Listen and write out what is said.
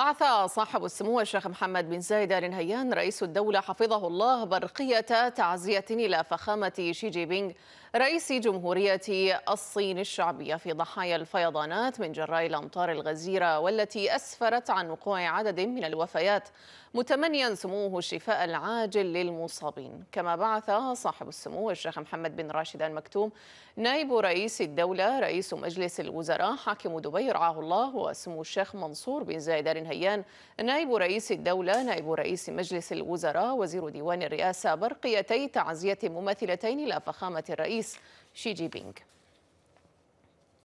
بعث صاحب السمو الشيخ محمد بن زايد ال نهيان رئيس الدولة حفظه الله برقية تعزية إلى فخامة شي جي بينغ رئيس جمهورية الصين الشعبية في ضحايا الفيضانات من جراء الأمطار الغزيرة والتي أسفرت عن وقوع عدد من الوفيات متمنيا سموه الشفاء العاجل للمصابين كما بعث صاحب السمو الشيخ محمد بن راشد المكتوم نائب رئيس الدولة رئيس مجلس الوزراء حاكم دبي رعاه الله وسمو الشيخ منصور بن زايد ال الهيان نائب رئيس الدولة نائب رئيس مجلس الوزراء وزير ديوان الرئاسة برقيتي تعزية مماثلتين لفخامة الرئيس شي جي بينغ